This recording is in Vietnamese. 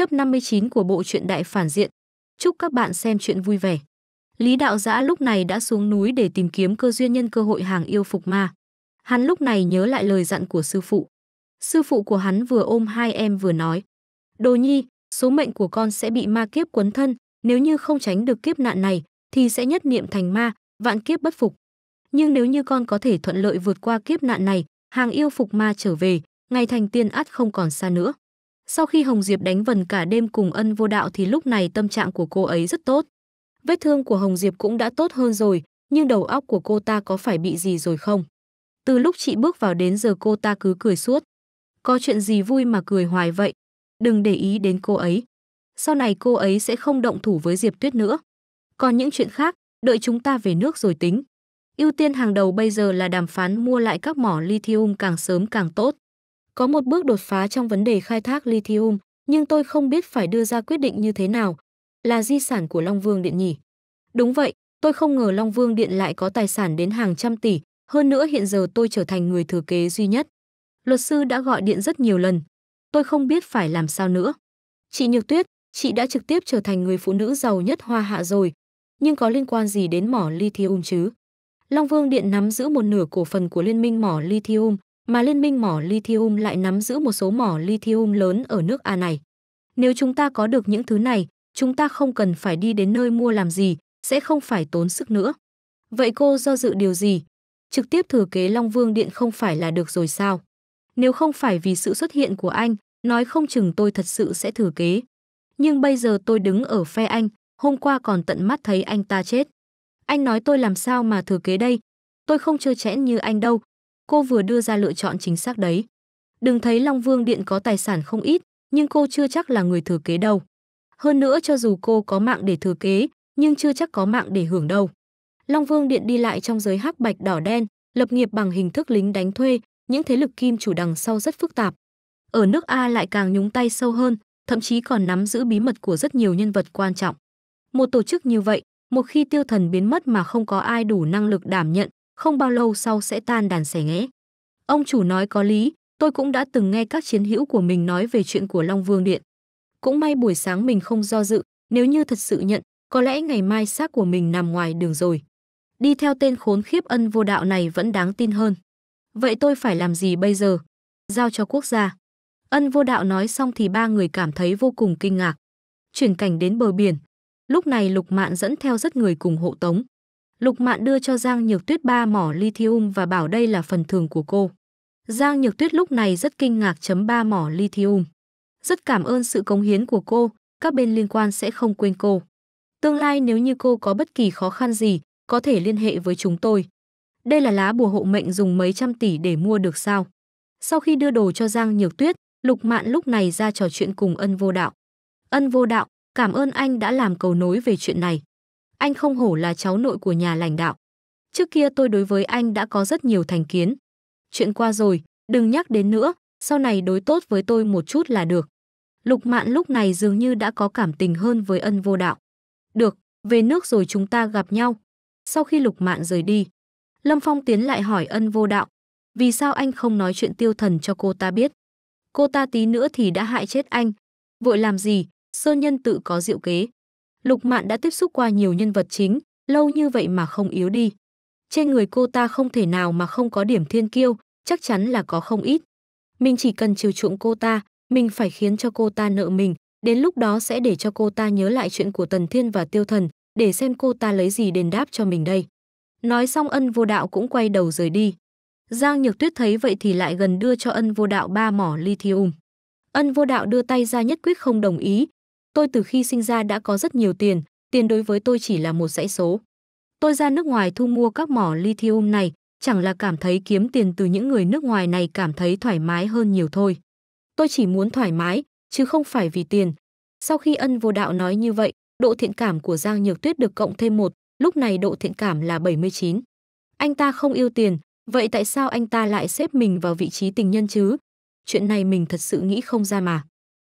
chấp 59 của bộ truyện Đại Phản Diện. Chúc các bạn xem chuyện vui vẻ. Lý Đạo Giã lúc này đã xuống núi để tìm kiếm cơ duyên nhân cơ hội hàng yêu phục ma. Hắn lúc này nhớ lại lời dặn của sư phụ. Sư phụ của hắn vừa ôm hai em vừa nói. Đồ nhi, số mệnh của con sẽ bị ma kiếp quấn thân, nếu như không tránh được kiếp nạn này, thì sẽ nhất niệm thành ma, vạn kiếp bất phục. Nhưng nếu như con có thể thuận lợi vượt qua kiếp nạn này, hàng yêu phục ma trở về, ngày thành tiên ắt không còn xa nữa. Sau khi Hồng Diệp đánh vần cả đêm cùng ân vô đạo thì lúc này tâm trạng của cô ấy rất tốt. Vết thương của Hồng Diệp cũng đã tốt hơn rồi, nhưng đầu óc của cô ta có phải bị gì rồi không? Từ lúc chị bước vào đến giờ cô ta cứ cười suốt. Có chuyện gì vui mà cười hoài vậy? Đừng để ý đến cô ấy. Sau này cô ấy sẽ không động thủ với Diệp Tuyết nữa. Còn những chuyện khác, đợi chúng ta về nước rồi tính. Ưu tiên hàng đầu bây giờ là đàm phán mua lại các mỏ lithium càng sớm càng tốt có một bước đột phá trong vấn đề khai thác lithium, nhưng tôi không biết phải đưa ra quyết định như thế nào. Là di sản của Long Vương Điện nhỉ? Đúng vậy, tôi không ngờ Long Vương Điện lại có tài sản đến hàng trăm tỷ, hơn nữa hiện giờ tôi trở thành người thừa kế duy nhất. Luật sư đã gọi điện rất nhiều lần. Tôi không biết phải làm sao nữa. Chị Nhược Tuyết, chị đã trực tiếp trở thành người phụ nữ giàu nhất Hoa Hạ rồi, nhưng có liên quan gì đến mỏ lithium chứ? Long Vương Điện nắm giữ một nửa cổ phần của Liên minh mỏ lithium, mà liên minh mỏ lithium lại nắm giữ một số mỏ lithium lớn ở nước A này. Nếu chúng ta có được những thứ này, chúng ta không cần phải đi đến nơi mua làm gì, sẽ không phải tốn sức nữa. Vậy cô do dự điều gì? Trực tiếp thừa kế Long Vương Điện không phải là được rồi sao? Nếu không phải vì sự xuất hiện của anh, nói không chừng tôi thật sự sẽ thừa kế. Nhưng bây giờ tôi đứng ở phe anh, hôm qua còn tận mắt thấy anh ta chết. Anh nói tôi làm sao mà thừa kế đây? Tôi không chơi chẽn như anh đâu, cô vừa đưa ra lựa chọn chính xác đấy. Đừng thấy Long Vương Điện có tài sản không ít, nhưng cô chưa chắc là người thừa kế đâu. Hơn nữa cho dù cô có mạng để thừa kế, nhưng chưa chắc có mạng để hưởng đâu. Long Vương Điện đi lại trong giới hắc bạch đỏ đen, lập nghiệp bằng hình thức lính đánh thuê, những thế lực kim chủ đằng sau rất phức tạp. Ở nước A lại càng nhúng tay sâu hơn, thậm chí còn nắm giữ bí mật của rất nhiều nhân vật quan trọng. Một tổ chức như vậy, một khi tiêu thần biến mất mà không có ai đủ năng lực đảm nhận, không bao lâu sau sẽ tan đàn xẻ nghẽ. Ông chủ nói có lý, tôi cũng đã từng nghe các chiến hữu của mình nói về chuyện của Long Vương Điện. Cũng may buổi sáng mình không do dự, nếu như thật sự nhận, có lẽ ngày mai xác của mình nằm ngoài đường rồi. Đi theo tên khốn khiếp ân vô đạo này vẫn đáng tin hơn. Vậy tôi phải làm gì bây giờ? Giao cho quốc gia. Ân vô đạo nói xong thì ba người cảm thấy vô cùng kinh ngạc. Chuyển cảnh đến bờ biển. Lúc này lục mạn dẫn theo rất người cùng hộ tống. Lục Mạn đưa cho Giang Nhược Tuyết ba mỏ lithium và bảo đây là phần thưởng của cô. Giang Nhược Tuyết lúc này rất kinh ngạc chấm ba mỏ lithium. Rất cảm ơn sự cống hiến của cô, các bên liên quan sẽ không quên cô. Tương lai nếu như cô có bất kỳ khó khăn gì, có thể liên hệ với chúng tôi. Đây là lá bùa hộ mệnh dùng mấy trăm tỷ để mua được sao? Sau khi đưa đồ cho Giang Nhược Tuyết, Lục Mạn lúc này ra trò chuyện cùng Ân Vô Đạo. Ân Vô Đạo, cảm ơn anh đã làm cầu nối về chuyện này anh không hổ là cháu nội của nhà lãnh đạo. Trước kia tôi đối với anh đã có rất nhiều thành kiến. Chuyện qua rồi, đừng nhắc đến nữa, sau này đối tốt với tôi một chút là được. Lục Mạn lúc này dường như đã có cảm tình hơn với ân vô đạo. Được, về nước rồi chúng ta gặp nhau. Sau khi Lục Mạn rời đi, Lâm Phong tiến lại hỏi ân vô đạo, vì sao anh không nói chuyện tiêu thần cho cô ta biết? Cô ta tí nữa thì đã hại chết anh. Vội làm gì, sơn nhân tự có diệu kế. Lục Mạn đã tiếp xúc qua nhiều nhân vật chính, lâu như vậy mà không yếu đi. Trên người cô ta không thể nào mà không có điểm thiên kiêu, chắc chắn là có không ít. Mình chỉ cần chiều chuộng cô ta, mình phải khiến cho cô ta nợ mình, đến lúc đó sẽ để cho cô ta nhớ lại chuyện của Tần Thiên và Tiêu Thần, để xem cô ta lấy gì đền đáp cho mình đây. Nói xong ân vô đạo cũng quay đầu rời đi. Giang Nhược Tuyết thấy vậy thì lại gần đưa cho ân vô đạo ba mỏ lithium. Ân vô đạo đưa tay ra nhất quyết không đồng ý, Tôi từ khi sinh ra đã có rất nhiều tiền, tiền đối với tôi chỉ là một dãy số. Tôi ra nước ngoài thu mua các mỏ lithium này, chẳng là cảm thấy kiếm tiền từ những người nước ngoài này cảm thấy thoải mái hơn nhiều thôi. Tôi chỉ muốn thoải mái, chứ không phải vì tiền. Sau khi ân vô đạo nói như vậy, độ thiện cảm của Giang Nhược Tuyết được cộng thêm một, lúc này độ thiện cảm là 79. Anh ta không yêu tiền, vậy tại sao anh ta lại xếp mình vào vị trí tình nhân chứ? Chuyện này mình thật sự nghĩ không ra mà.